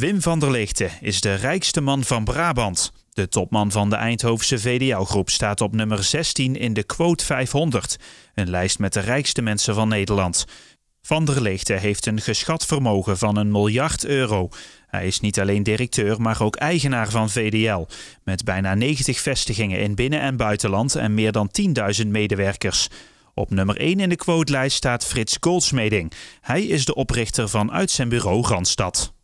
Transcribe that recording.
Wim van der Leegte is de rijkste man van Brabant. De topman van de Eindhovense VDL-groep staat op nummer 16 in de Quote 500, een lijst met de rijkste mensen van Nederland. Van der Leegte heeft een geschat vermogen van een miljard euro. Hij is niet alleen directeur, maar ook eigenaar van VDL, met bijna 90 vestigingen in binnen- en buitenland en meer dan 10.000 medewerkers. Op nummer 1 in de quotelijst staat Frits Goldsmeding. Hij is de oprichter van uit zijn bureau Randstad.